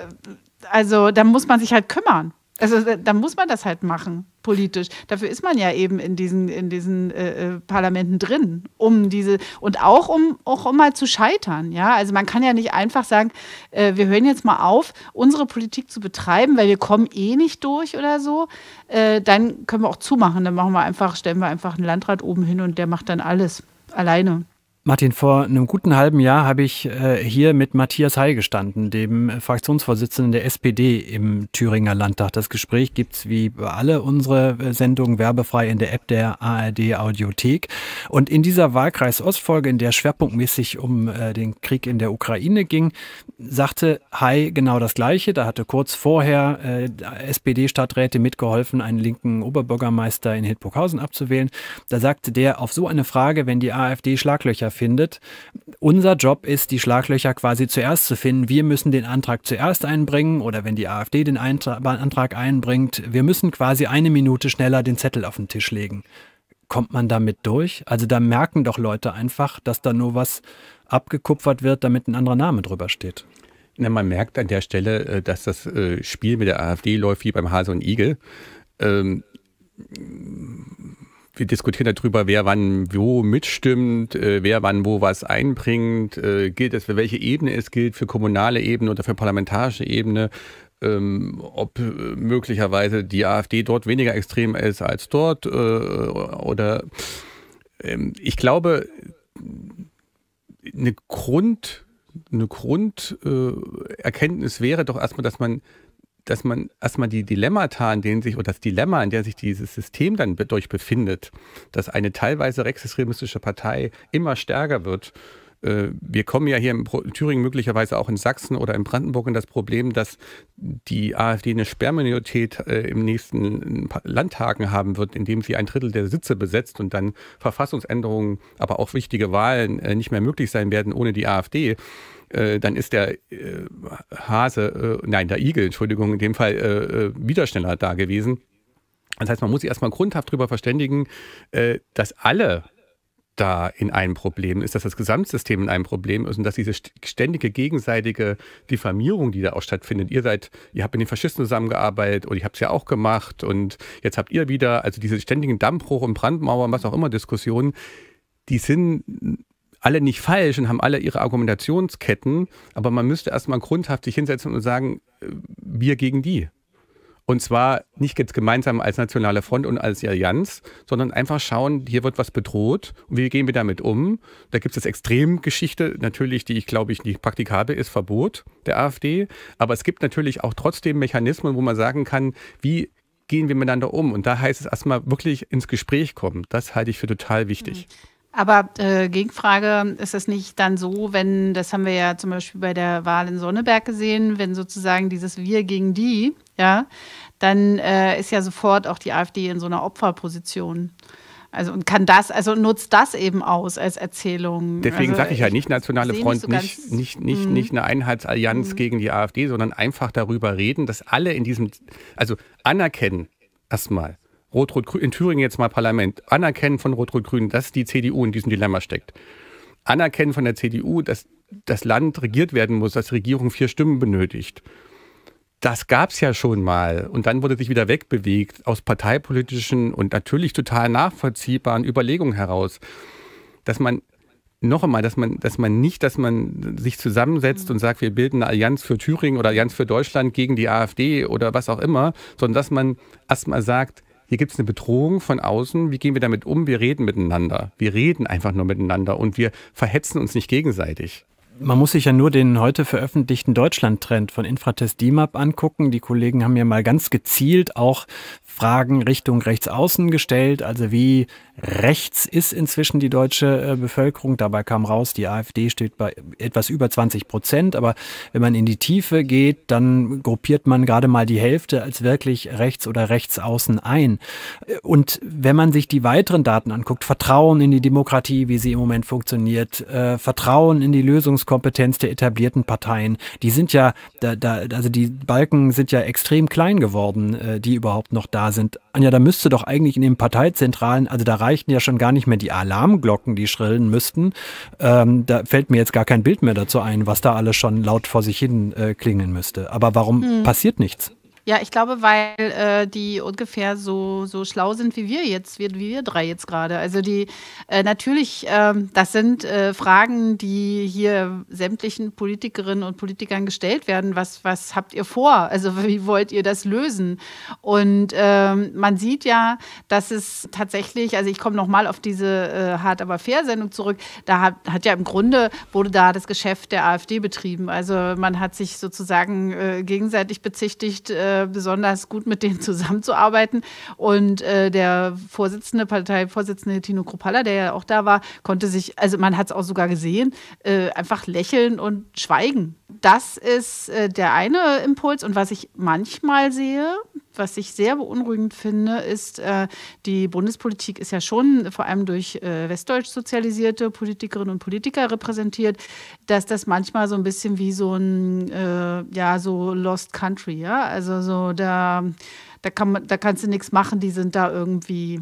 also da muss man sich halt kümmern. Also da muss man das halt machen, politisch. Dafür ist man ja eben in diesen, in diesen äh, äh, Parlamenten drin, um diese und auch um auch um mal zu scheitern, ja. Also man kann ja nicht einfach sagen, äh, wir hören jetzt mal auf, unsere Politik zu betreiben, weil wir kommen eh nicht durch oder so. Äh, dann können wir auch zumachen. Dann machen wir einfach, stellen wir einfach einen Landrat oben hin und der macht dann alles alleine. Martin, vor einem guten halben Jahr habe ich äh, hier mit Matthias Heil gestanden, dem äh, Fraktionsvorsitzenden der SPD im Thüringer Landtag. Das Gespräch gibt es wie alle unsere äh, Sendungen werbefrei in der App der ARD Audiothek. Und in dieser Wahlkreis Ostfolge, in der schwerpunktmäßig um den Krieg in der Ukraine ging, sagte Heil genau das Gleiche. Da hatte kurz vorher SPD-Stadträte mitgeholfen, einen linken Oberbürgermeister in Hildburghausen abzuwählen. Da sagte der auf so eine Frage, wenn die AfD Schlaglöcher findet. Unser Job ist, die Schlaglöcher quasi zuerst zu finden. Wir müssen den Antrag zuerst einbringen oder wenn die AfD den Antrag einbringt, wir müssen quasi eine Minute schneller den Zettel auf den Tisch legen. Kommt man damit durch? Also da merken doch Leute einfach, dass da nur was abgekupfert wird, damit ein anderer Name drüber steht. Na, man merkt an der Stelle, äh, dass das äh, Spiel mit der AfD läuft wie beim Hase und Igel. Ähm wir diskutieren darüber, wer wann wo mitstimmt, äh, wer wann wo was einbringt, äh, gilt es für welche Ebene es gilt, für kommunale Ebene oder für parlamentarische Ebene, ähm, ob äh, möglicherweise die AfD dort weniger extrem ist als dort äh, oder ähm, ich glaube, eine Grund, eine Grunderkenntnis wäre doch erstmal, dass man dass man erstmal die Dilemmata, in denen sich, oder das Dilemma, in der sich dieses System dann durch befindet, dass eine teilweise rechtsextremistische Partei immer stärker wird. Äh, wir kommen ja hier in Thüringen, möglicherweise auch in Sachsen oder in Brandenburg in das Problem, dass die AfD eine Sperrminorität äh, im nächsten Landtagen haben wird, indem sie ein Drittel der Sitze besetzt und dann Verfassungsänderungen, aber auch wichtige Wahlen äh, nicht mehr möglich sein werden ohne die AfD. Äh, dann ist der äh, Hase, äh, nein, der Igel, Entschuldigung, in dem Fall äh, äh, wieder schneller da gewesen. Das heißt, man muss sich erstmal grundhaft darüber verständigen, dass alle da in einem Problem ist, dass das Gesamtsystem in einem Problem ist und dass diese ständige gegenseitige Diffamierung, die da auch stattfindet, ihr seid, ihr habt mit den Faschisten zusammengearbeitet und ich habe es ja auch gemacht und jetzt habt ihr wieder, also diese ständigen Dammbruch und Brandmauern, was auch immer Diskussionen, die sind alle nicht falsch und haben alle ihre Argumentationsketten, aber man müsste erstmal grundhaft sich hinsetzen und sagen, äh, wir gegen die. Und zwar nicht jetzt gemeinsam als nationale Front und als Allianz, sondern einfach schauen, hier wird was bedroht und wie gehen wir damit um. Da gibt es jetzt Extremgeschichte, natürlich, die ich glaube ich nicht praktikabel ist, Verbot der AfD. Aber es gibt natürlich auch trotzdem Mechanismen, wo man sagen kann, wie gehen wir miteinander um. Und da heißt es erstmal wirklich ins Gespräch kommen. Das halte ich für total wichtig. Mhm. Aber äh, Gegenfrage, ist es nicht dann so, wenn, das haben wir ja zum Beispiel bei der Wahl in Sonneberg gesehen, wenn sozusagen dieses Wir gegen die, ja, dann äh, ist ja sofort auch die AfD in so einer Opferposition. Also und kann das, also nutzt das eben aus als Erzählung. Deswegen also, sage ich ja nicht Nationale Front, so nicht, nicht, nicht, mhm. nicht, eine Einheitsallianz mhm. gegen die AfD, sondern einfach darüber reden, dass alle in diesem, also anerkennen erstmal, Rot-Rot-Grün, in Thüringen jetzt mal Parlament, anerkennen von Rot-Rot-Grün, dass die CDU in diesem Dilemma steckt. Anerkennen von der CDU, dass das Land regiert werden muss, dass die Regierung vier Stimmen benötigt. Das gab es ja schon mal und dann wurde sich wieder wegbewegt aus parteipolitischen und natürlich total nachvollziehbaren Überlegungen heraus, dass man noch einmal, dass man, dass man nicht, dass man sich zusammensetzt und sagt, wir bilden eine Allianz für Thüringen oder Allianz für Deutschland gegen die AfD oder was auch immer, sondern dass man erstmal sagt, hier gibt es eine Bedrohung von außen, wie gehen wir damit um? Wir reden miteinander. Wir reden einfach nur miteinander und wir verhetzen uns nicht gegenseitig. Man muss sich ja nur den heute veröffentlichten Deutschland-Trend von Infratest DIMAP angucken. Die Kollegen haben ja mal ganz gezielt auch Fragen Richtung Rechtsaußen gestellt. Also wie rechts ist inzwischen die deutsche äh, Bevölkerung? Dabei kam raus, die AfD steht bei etwas über 20 Prozent. Aber wenn man in die Tiefe geht, dann gruppiert man gerade mal die Hälfte als wirklich rechts oder rechtsaußen ein. Und wenn man sich die weiteren Daten anguckt, Vertrauen in die Demokratie, wie sie im Moment funktioniert, äh, Vertrauen in die Lösungs Verhandlungskompetenz der etablierten Parteien, die sind ja, da, da, also die Balken sind ja extrem klein geworden, äh, die überhaupt noch da sind. Anja, da müsste doch eigentlich in den Parteizentralen, also da reichten ja schon gar nicht mehr die Alarmglocken, die schrillen müssten. Ähm, da fällt mir jetzt gar kein Bild mehr dazu ein, was da alles schon laut vor sich hin äh, klingeln müsste. Aber warum hm. passiert nichts? Ja, ich glaube, weil äh, die ungefähr so, so schlau sind wie wir jetzt, wie, wie wir drei jetzt gerade. Also die äh, natürlich, äh, das sind äh, Fragen, die hier sämtlichen Politikerinnen und Politikern gestellt werden. Was, was habt ihr vor? Also wie wollt ihr das lösen? Und ähm, man sieht ja, dass es tatsächlich, also ich komme nochmal auf diese äh, Hart aber Fair-Sendung zurück, da hat, hat, ja im Grunde wurde da das Geschäft der AfD betrieben. Also man hat sich sozusagen äh, gegenseitig bezichtigt, äh, besonders gut mit denen zusammenzuarbeiten. Und äh, der Vorsitzende, Parteivorsitzende Tino Kropalla, der ja auch da war, konnte sich, also man hat es auch sogar gesehen, äh, einfach lächeln und schweigen das ist äh, der eine Impuls. Und was ich manchmal sehe, was ich sehr beunruhigend finde, ist, äh, die Bundespolitik ist ja schon vor allem durch äh, westdeutsch sozialisierte Politikerinnen und Politiker repräsentiert, dass das manchmal so ein bisschen wie so ein, äh, ja, so Lost Country, ja, also so da, da, kann man, da kannst du nichts machen, die sind da irgendwie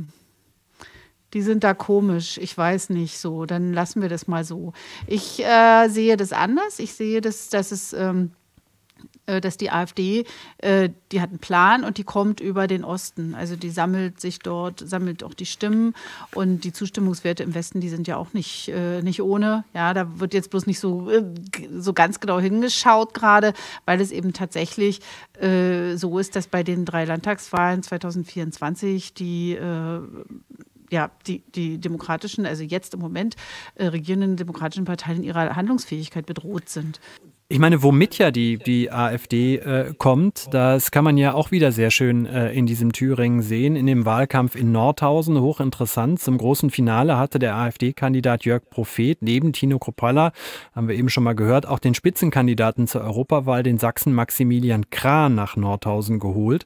die sind da komisch, ich weiß nicht so, dann lassen wir das mal so. Ich äh, sehe das anders, ich sehe, das, dass es. Ähm, äh, dass die AfD, äh, die hat einen Plan und die kommt über den Osten. Also die sammelt sich dort, sammelt auch die Stimmen und die Zustimmungswerte im Westen, die sind ja auch nicht, äh, nicht ohne. Ja, da wird jetzt bloß nicht so, so ganz genau hingeschaut gerade, weil es eben tatsächlich so ist, dass bei den drei Landtagswahlen 2024 die ja, die, die demokratischen, also jetzt im Moment äh, regierenden demokratischen Parteien in ihrer Handlungsfähigkeit bedroht sind. Ich meine, womit ja die, die AfD äh, kommt, das kann man ja auch wieder sehr schön äh, in diesem Thüringen sehen, in dem Wahlkampf in Nordhausen, hochinteressant. Zum großen Finale hatte der AfD-Kandidat Jörg Prophet neben Tino Kropalla, haben wir eben schon mal gehört, auch den Spitzenkandidaten zur Europawahl, den Sachsen Maximilian Krahn, nach Nordhausen geholt.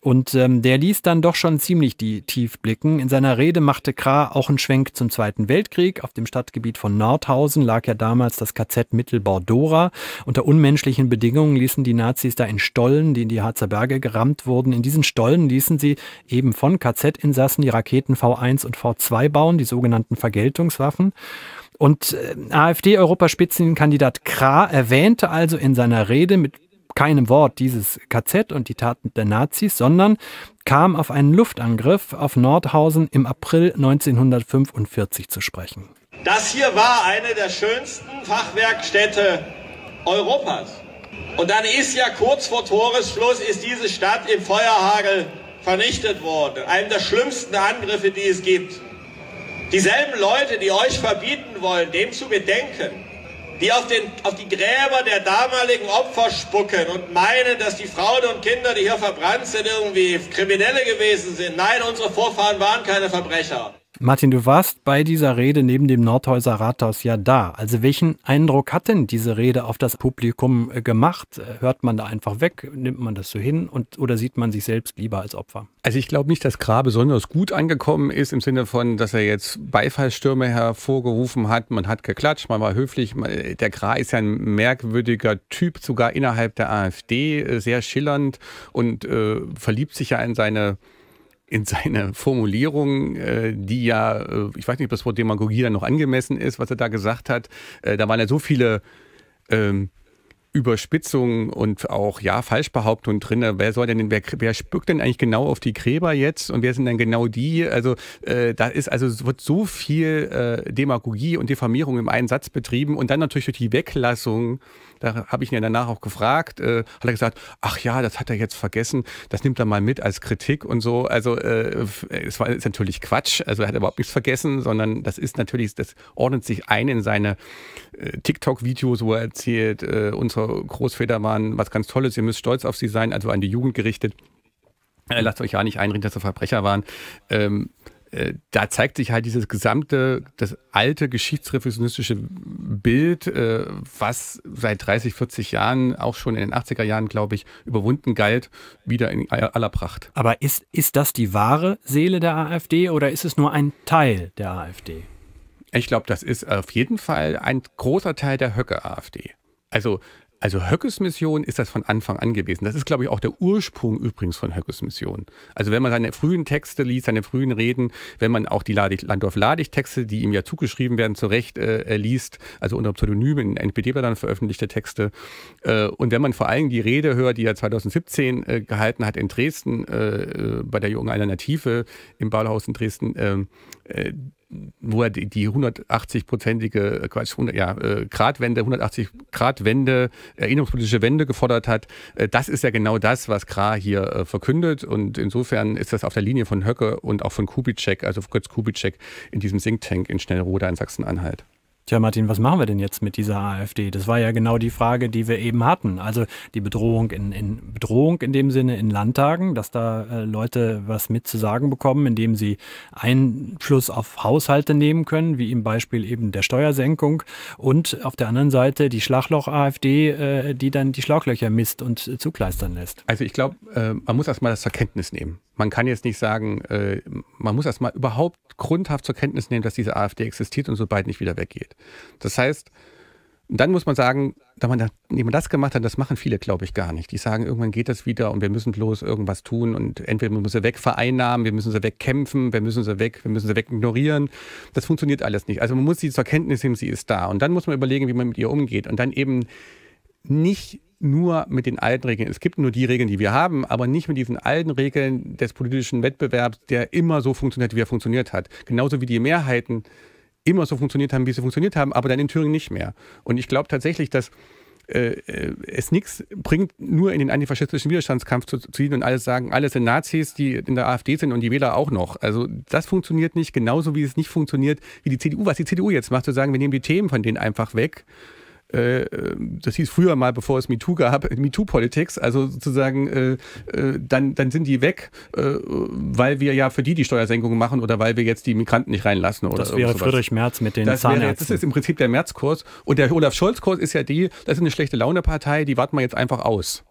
Und ähm, der ließ dann doch schon ziemlich die tief blicken. In seiner Rede machte Krah auch einen Schwenk zum Zweiten Weltkrieg. Auf dem Stadtgebiet von Nordhausen lag ja damals das KZ Mittelbau-Dora. Unter unmenschlichen Bedingungen ließen die Nazis da in Stollen, die in die Harzer Berge gerammt wurden. In diesen Stollen ließen sie eben von KZ-Insassen die Raketen V1 und V2 bauen, die sogenannten Vergeltungswaffen. Und äh, AfD-Europaspitzenkandidat Krah erwähnte also in seiner Rede mit keinem Wort dieses KZ und die Taten der Nazis, sondern kam auf einen Luftangriff auf Nordhausen im April 1945 zu sprechen. Das hier war eine der schönsten Fachwerkstätte Europas. Und dann ist ja kurz vor Toresschluss ist diese Stadt im Feuerhagel vernichtet worden. Einem der schlimmsten Angriffe, die es gibt. Dieselben Leute, die euch verbieten wollen, dem zu gedenken, die auf, den, auf die Gräber der damaligen Opfer spucken und meinen, dass die Frauen und Kinder, die hier verbrannt sind, irgendwie Kriminelle gewesen sind. Nein, unsere Vorfahren waren keine Verbrecher. Martin, du warst bei dieser Rede neben dem Nordhäuser Rathaus ja da. Also welchen Eindruck hat denn diese Rede auf das Publikum äh, gemacht? Äh, hört man da einfach weg? Nimmt man das so hin? Und, oder sieht man sich selbst lieber als Opfer? Also ich glaube nicht, dass Grabe besonders gut angekommen ist im Sinne von, dass er jetzt Beifallstürme hervorgerufen hat. Man hat geklatscht, man war höflich. Äh, der Gra ist ja ein merkwürdiger Typ, sogar innerhalb der AfD, sehr schillernd und äh, verliebt sich ja in seine in seiner Formulierung, äh, die ja, äh, ich weiß nicht, ob das Wort Demagogie dann noch angemessen ist, was er da gesagt hat, äh, da waren ja so viele ähm, Überspitzungen und auch ja Falschbehauptungen drin. Wer soll denn, wer, wer spückt denn eigentlich genau auf die Gräber jetzt und wer sind denn genau die? Also äh, da ist also wird so viel äh, Demagogie und Diffamierung im einen Satz betrieben und dann natürlich durch die Weglassung da habe ich ihn ja danach auch gefragt. Äh, hat er gesagt, ach ja, das hat er jetzt vergessen. Das nimmt er mal mit als Kritik und so. Also äh, äh es war ist natürlich Quatsch. Also er hat überhaupt nichts vergessen, sondern das ist natürlich, das ordnet sich ein in seine äh, TikTok-Videos, wo er erzählt, äh, unsere Großväter waren was ganz Tolles. Ihr müsst stolz auf sie sein. Also an die Jugend gerichtet. Äh, lasst euch ja nicht einreden, dass sie Verbrecher waren. Ähm, äh, da zeigt sich halt dieses gesamte, das alte geschichtsrevisionistische Bild, äh, was seit 30, 40 Jahren, auch schon in den 80er Jahren, glaube ich, überwunden galt, wieder in aller Pracht. Aber ist, ist das die wahre Seele der AfD oder ist es nur ein Teil der AfD? Ich glaube, das ist auf jeden Fall ein großer Teil der Höcke-AfD. Also also Höckes Mission ist das von Anfang an gewesen. Das ist, glaube ich, auch der Ursprung übrigens von Höckes Mission. Also wenn man seine frühen Texte liest, seine frühen Reden, wenn man auch die Landorf-Ladig-Texte, die ihm ja zugeschrieben werden, zu Recht äh, äh, liest, also unter Pseudonymen in NPD-Blättern veröffentlichte Texte. Äh, und wenn man vor allem die Rede hört, die er 2017 äh, gehalten hat in Dresden äh, äh, bei der Jungen Alternative im Ballhaus in Dresden, ähm, wo er die, 180-prozentige, äh, Quatsch, 100, ja, äh, Gradwende, 180 grad wende erinnerungspolitische Wende gefordert hat, äh, das ist ja genau das, was Krah hier verkündet. Und insofern ist das auf der Linie von Höcke und auch von Kubitschek, also Götz Kubitschek, in diesem Think Tank in Schnellroda in Sachsen-Anhalt. Tja, Martin, was machen wir denn jetzt mit dieser AfD? Das war ja genau die Frage, die wir eben hatten. Also die Bedrohung in, in Bedrohung in dem Sinne in Landtagen, dass da äh, Leute was mitzusagen bekommen, indem sie Einfluss auf Haushalte nehmen können, wie im Beispiel eben der Steuersenkung. Und auf der anderen Seite die Schlagloch-AfD, äh, die dann die Schlaglöcher misst und äh, zukleistern lässt. Also ich glaube, äh, man muss erstmal das zur Kenntnis nehmen man kann jetzt nicht sagen, äh, man muss erstmal überhaupt grundhaft zur Kenntnis nehmen, dass diese AfD existiert und sobald nicht wieder weggeht. Das heißt, dann muss man sagen, da man, nachdem man das gemacht hat, das machen viele, glaube ich, gar nicht. Die sagen, irgendwann geht das wieder und wir müssen bloß irgendwas tun und entweder müssen sie wegvereinnahmen, wir müssen sie wegkämpfen, wir müssen sie weg, wir müssen sie weg ignorieren. Das funktioniert alles nicht. Also man muss sie zur Kenntnis nehmen, sie ist da. Und dann muss man überlegen, wie man mit ihr umgeht und dann eben nicht nur mit den alten Regeln. Es gibt nur die Regeln, die wir haben, aber nicht mit diesen alten Regeln des politischen Wettbewerbs, der immer so funktioniert, wie er funktioniert hat. Genauso wie die Mehrheiten immer so funktioniert haben, wie sie funktioniert haben, aber dann in Thüringen nicht mehr. Und ich glaube tatsächlich, dass äh, äh es nichts bringt, nur in den antifaschistischen Widerstandskampf zu ziehen und alles sagen, alles sind Nazis, die in der AfD sind und die Wähler auch noch. Also das funktioniert nicht, genauso wie es nicht funktioniert, wie die CDU, was die CDU jetzt macht, zu sagen, wir nehmen die Themen von denen einfach weg äh, äh, das hieß früher mal, bevor es MeToo gab, MeToo-Politics, also sozusagen, äh, dann, dann sind die weg, weil wir ja für die die Steuersenkungen machen oder weil wir jetzt die Migranten nicht reinlassen. Oder das wäre Friedrich Merz mit den das Zahnärzten. Wäre, das ist im Prinzip der Merz-Kurs. Und der Olaf Scholz-Kurs ist ja die, das ist eine schlechte Laune-Partei, die warten wir jetzt einfach aus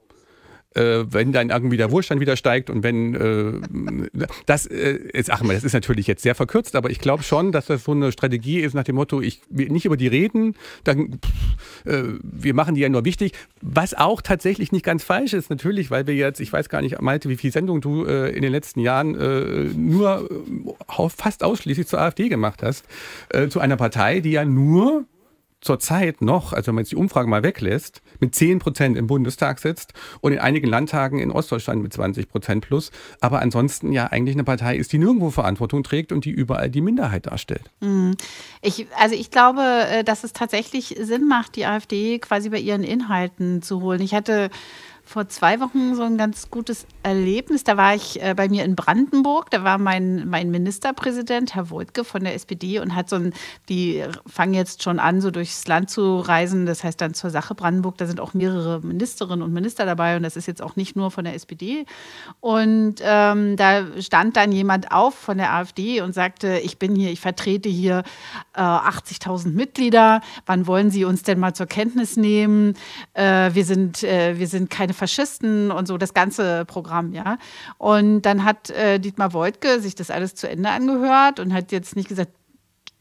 äh, wenn dann irgendwie der Wohlstand wieder steigt und wenn äh, das äh, ist, ach mal, das ist natürlich jetzt sehr verkürzt, aber ich glaube schon, dass das so eine Strategie ist nach dem Motto, ich will nicht über die reden, dann pff, äh, wir machen die ja nur wichtig, was auch tatsächlich nicht ganz falsch ist natürlich, weil wir jetzt, ich weiß gar nicht, Malte, wie viel Sendungen du äh, in den letzten Jahren äh, nur äh, fast ausschließlich zur AfD gemacht hast, äh, zu einer Partei, die ja nur zurzeit noch, also wenn man jetzt die Umfrage mal weglässt, mit 10 Prozent im Bundestag sitzt und in einigen Landtagen in Ostdeutschland mit 20 Prozent plus, aber ansonsten ja eigentlich eine Partei ist, die nirgendwo Verantwortung trägt und die überall die Minderheit darstellt. Hm. Ich, also ich glaube, äh, dass es tatsächlich Sinn macht, die AfD quasi bei ihren Inhalten zu holen. Ich hatte vor zwei Wochen so ein ganz gutes Erlebnis. Da war ich äh, bei mir in Brandenburg. Da war mein, mein Ministerpräsident, Herr Woidke von der SPD, und hat so ein, die fangen jetzt schon an, so durchs Land zu reisen. Das heißt dann zur Sache Brandenburg. Da sind auch mehrere Ministerinnen und Minister dabei. Und das ist jetzt auch nicht nur von der SPD. Und ähm, da stand dann jemand auf von der AfD und sagte: Ich bin hier, ich vertrete hier äh, 80.000 Mitglieder. Wann wollen Sie uns denn mal zur Kenntnis nehmen? Äh, wir, sind, äh, wir sind keine keine Faschisten und so das ganze Programm, ja. Und dann hat äh, Dietmar Woidke sich das alles zu Ende angehört und hat jetzt nicht gesagt,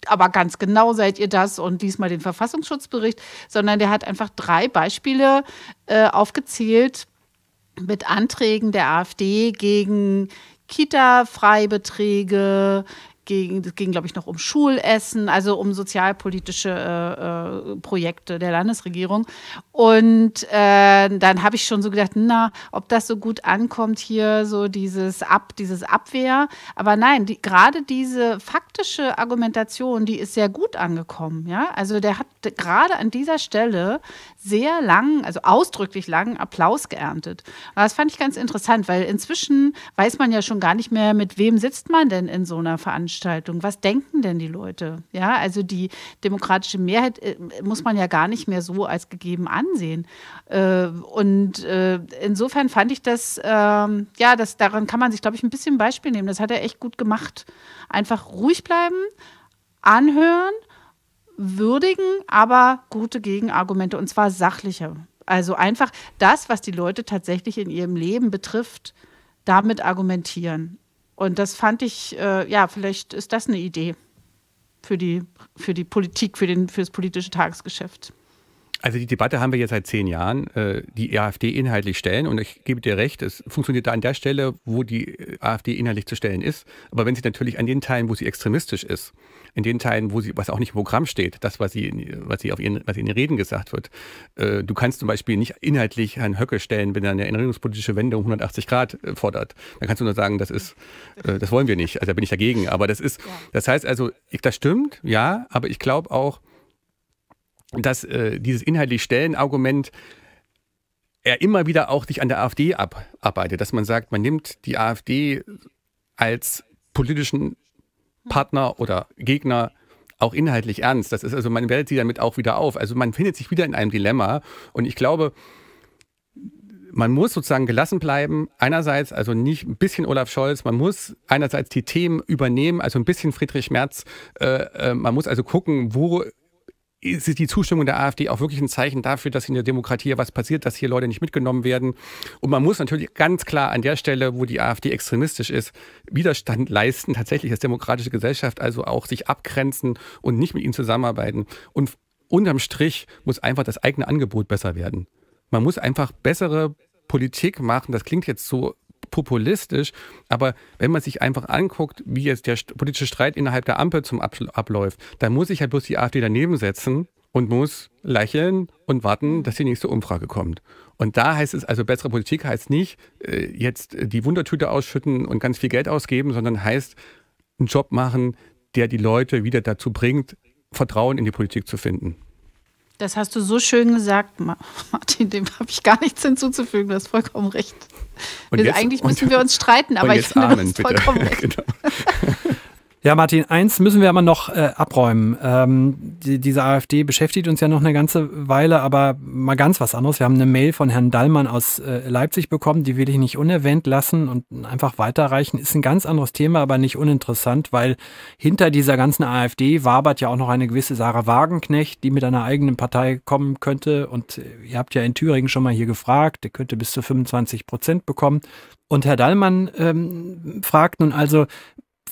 aber ganz genau seid ihr das und diesmal den Verfassungsschutzbericht, sondern der hat einfach drei Beispiele äh, aufgezählt mit Anträgen der AfD gegen Kita-Freibeträge, ging, es ging, glaube ich, noch um Schulessen, also um sozialpolitische äh, äh Projekte der Landesregierung. Und äh, dann habe ich schon so gedacht, na, ob das so gut ankommt hier, so dieses Ab, dieses Abwehr. Aber nein, die, gerade diese faktische Argumentation, die ist sehr gut angekommen. Ja, also der hat gerade an dieser Stelle sehr lang, also ausdrücklich langen Applaus geerntet. Und das fand ich ganz interessant, weil inzwischen weiß man ja schon gar nicht mehr, mit wem sitzt man denn in so einer Veranstaltung. Veranstaltung. Was denken denn die Leute? Ja, also die demokratische Mehrheit äh, muss man ja gar nicht mehr so als gegeben ansehen. Äh, und äh, insofern fand ich das, ähm, ja, das, daran kann man sich, glaube ich, ein bisschen Beispiel nehmen. Das hat er echt gut gemacht. Einfach ruhig bleiben, anhören, würdigen, aber gute Gegenargumente und zwar sachliche. Also einfach das, was die Leute tatsächlich in ihrem Leben betrifft, damit argumentieren. Und das fand ich, äh, ja, vielleicht ist das eine Idee für die, für die Politik, für, den, für das politische Tagesgeschäft. Also die Debatte haben wir jetzt seit zehn Jahren, äh, die AfD inhaltlich stellen. Und ich gebe dir recht, es funktioniert da an der Stelle, wo die äh, AfD inhaltlich zu stellen ist. Aber wenn sie natürlich an den Teilen, wo sie extremistisch ist, in den Teilen, wo sie, was auch nicht im Programm steht, das, was sie, was sie auf ihren, was in den Reden gesagt wird, äh, du kannst zum Beispiel nicht inhaltlich Herrn Höcke stellen, wenn er eine erinnerungspolitische Wendung 180 Grad fordert. Dann kannst du nur sagen, das ist, das wollen wir nicht. Also da bin ich dagegen. Aber das ist, das heißt also, das stimmt, ja, aber ich glaube auch, dass äh, dieses inhaltlich Stellenargument er immer wieder auch sich an der AfD abarbeitet, dass man sagt, man nimmt die AfD als politischen Partner oder Gegner auch inhaltlich ernst. Das ist also, man wählt sie damit auch wieder auf. Also man findet sich wieder in einem Dilemma. Und ich glaube, man muss sozusagen gelassen bleiben. Einerseits, also nicht ein bisschen Olaf Scholz, man muss einerseits die Themen übernehmen, also ein bisschen Friedrich Merz. Äh, äh, man muss also gucken, wo ist die Zustimmung der AfD auch wirklich ein Zeichen dafür, dass in der Demokratie was passiert, dass hier Leute nicht mitgenommen werden. Und man muss natürlich ganz klar an der Stelle, wo die AfD extremistisch ist, Widerstand leisten, tatsächlich als demokratische Gesellschaft, also auch sich abgrenzen und nicht mit ihnen zusammenarbeiten. Und unterm Strich muss einfach das eigene Angebot besser werden. Man muss einfach bessere Politik machen. Das klingt jetzt so populistisch, aber wenn man sich einfach anguckt, wie jetzt der politische Streit innerhalb der Ampel zum abläuft, dann muss ich halt bloß die AfD daneben setzen und muss lächeln und warten, dass die nächste Umfrage kommt. Und da heißt es also, bessere Politik heißt nicht, äh, jetzt die Wundertüte ausschütten und ganz viel Geld ausgeben, sondern heißt, einen Job machen, der die Leute wieder dazu bringt, Vertrauen in die Politik zu finden. Das hast du so schön gesagt, Martin, dem habe ich gar nichts hinzuzufügen, du hast vollkommen recht. Und jetzt, eigentlich müssen wir uns streiten, aber ich finde Amen, das vollkommen bitte. genau. Ja, Martin, eins müssen wir aber noch äh, abräumen. Ähm, die, diese AfD beschäftigt uns ja noch eine ganze Weile, aber mal ganz was anderes. Wir haben eine Mail von Herrn Dallmann aus äh, Leipzig bekommen, die will ich nicht unerwähnt lassen und einfach weiterreichen. Ist ein ganz anderes Thema, aber nicht uninteressant, weil hinter dieser ganzen AfD wabert ja auch noch eine gewisse Sarah Wagenknecht, die mit einer eigenen Partei kommen könnte. Und äh, ihr habt ja in Thüringen schon mal hier gefragt, der könnte bis zu 25 Prozent bekommen. Und Herr Dallmann ähm, fragt nun also,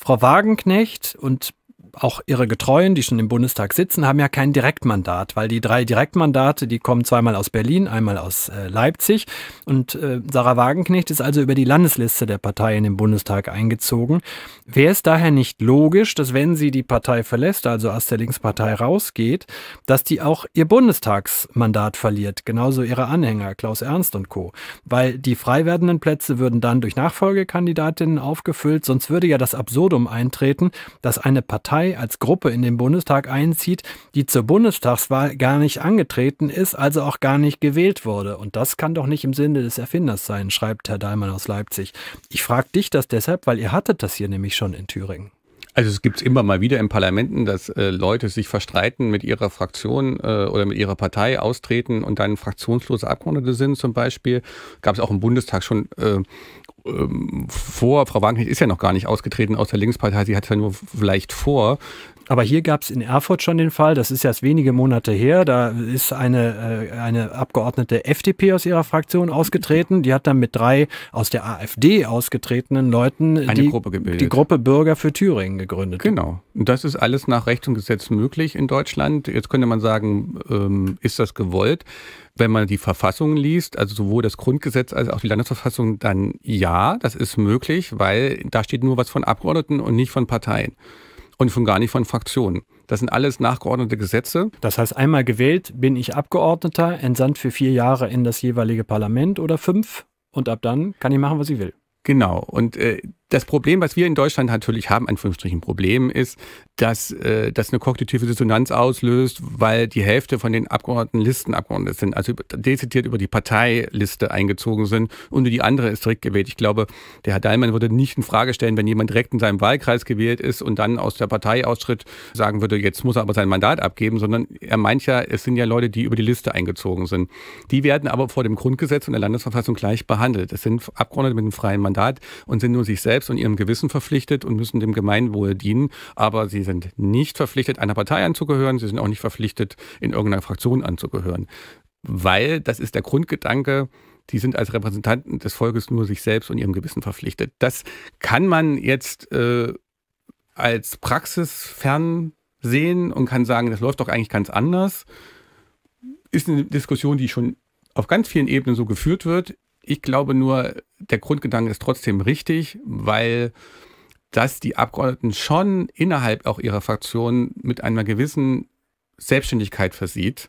Frau Wagenknecht und auch ihre Getreuen, die schon im Bundestag sitzen, haben ja kein Direktmandat, weil die drei Direktmandate, die kommen zweimal aus Berlin, einmal aus äh, Leipzig. Und äh, Sarah Wagenknecht ist also über die Landesliste der Partei in den Bundestag eingezogen. Wäre es daher nicht logisch, dass wenn sie die Partei verlässt, also aus der Linkspartei rausgeht, dass die auch ihr Bundestagsmandat verliert, genauso ihre Anhänger, Klaus Ernst und Co. Weil die frei werdenden Plätze würden dann durch Nachfolgekandidatinnen aufgefüllt, sonst würde ja das Absurdum eintreten, dass eine Partei Partei als Gruppe in den Bundestag einzieht, die zur Bundestagswahl gar nicht angetreten ist, also auch gar nicht gewählt wurde. Und das kann doch nicht im Sinne des Erfinders sein, schreibt Herr Daimann aus Leipzig. Ich frage dich das deshalb, weil ihr hattet das hier nämlich schon in Thüringen. Also es gibt immer mal wieder in Parlamenten, dass äh, Leute sich verstreiten mit ihrer Fraktion äh, oder mit ihrer Partei austreten und dann fraktionslose Abgeordnete sind zum Beispiel. Gab es auch im Bundestag schon äh, ähm, vor, Frau Wagenknecht ist ja noch gar nicht ausgetreten aus der Linkspartei, sie hat ja nur vielleicht vor, aber hier gab es in Erfurt schon den Fall, das ist erst wenige Monate her, da ist eine, äh, eine Abgeordnete FDP aus ihrer Fraktion ausgetreten, die hat dann mit drei aus der AfD ausgetretenen Leuten eine die Gruppe gebildet. Die Gruppe Bürger für Thüringen gegründet. Genau. Und das ist alles nach Recht und Gesetz möglich in Deutschland. Jetzt könnte man sagen, ähm, ist das gewollt? Wenn man die Verfassung liest, also sowohl das Grundgesetz als auch die Landesverfassung, dann ja, das ist möglich, weil da steht nur was von Abgeordneten und nicht von Parteien und schon gar nicht von Fraktionen. Das sind alles nachgeordnete Gesetze. Das heißt, einmal gewählt bin ich Abgeordneter, entsandt für vier Jahre in das jeweilige Parlament oder fünf und ab dann kann ich machen, was ich will. Genau. Und äh, das Problem, was wir in Deutschland natürlich haben, Anführungsstrichen Problem, ist, dass äh, das eine kognitive Dissonanz auslöst, weil die Hälfte von den Abgeordneten Listenabgeordnete sind, also dezidiert über die Parteiliste eingezogen sind und nur die andere ist direkt gewählt. Ich glaube, der Herr Dahlmann würde nicht in Frage stellen, wenn jemand direkt in seinem Wahlkreis gewählt ist und dann aus der Partei austritt, sagen würde, jetzt muss er aber sein Mandat abgeben, sondern er meint ja, es sind ja Leute, die über die Liste eingezogen sind. Die werden aber vor dem Grundgesetz und der Landesverfassung gleich behandelt. Es sind Abgeordnete mit einem freien Mandat und sind nur sich selbst selbst und ihrem Gewissen verpflichtet und müssen dem Gemeinwohl dienen. Aber sie sind nicht verpflichtet, einer Partei anzugehören. Sie sind auch nicht verpflichtet, in irgendeiner Fraktion anzugehören. Weil, das ist der Grundgedanke, die sind als Repräsentanten des Volkes nur sich selbst und ihrem Gewissen verpflichtet. Das kann man jetzt äh, als Praxis fernsehen und kann sagen, das läuft doch eigentlich ganz anders. Ist eine Diskussion, die schon auf ganz vielen Ebenen so geführt wird. Ich glaube nur, der Grundgedanke ist trotzdem richtig, weil dass die Abgeordneten schon innerhalb auch ihrer Fraktion mit einer gewissen Selbstständigkeit versieht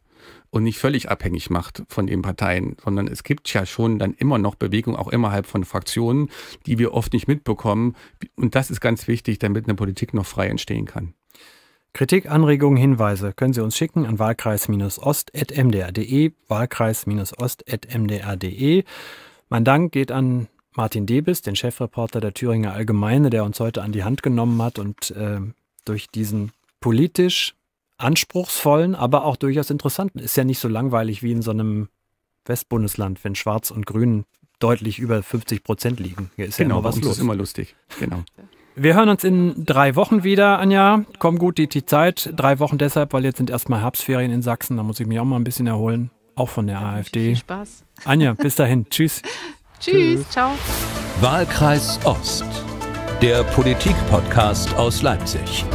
und nicht völlig abhängig macht von den Parteien, sondern es gibt ja schon dann immer noch Bewegung auch innerhalb von Fraktionen, die wir oft nicht mitbekommen. Und das ist ganz wichtig, damit eine Politik noch frei entstehen kann. Kritik, Anregungen, Hinweise können Sie uns schicken an wahlkreis-ost.mdr.de, wahlkreis-ost.mdr.de. Mein Dank geht an Martin Debis, den Chefreporter der Thüringer Allgemeine, der uns heute an die Hand genommen hat und äh, durch diesen politisch anspruchsvollen, aber auch durchaus interessanten. Ist ja nicht so langweilig wie in so einem Westbundesland, wenn Schwarz und Grün deutlich über 50 Prozent liegen. Hier ist genau, ja immer was los. ist immer lustig. Genau. Wir hören uns in drei Wochen wieder, Anja. Komm gut, die, die Zeit. Drei Wochen deshalb, weil jetzt sind erstmal Herbstferien in Sachsen. Da muss ich mich auch mal ein bisschen erholen. Auch von der AfD. Viel Spaß. Anja, bis dahin. Tschüss. Tschüss. Ciao. Wahlkreis Ost, der Politikpodcast aus Leipzig.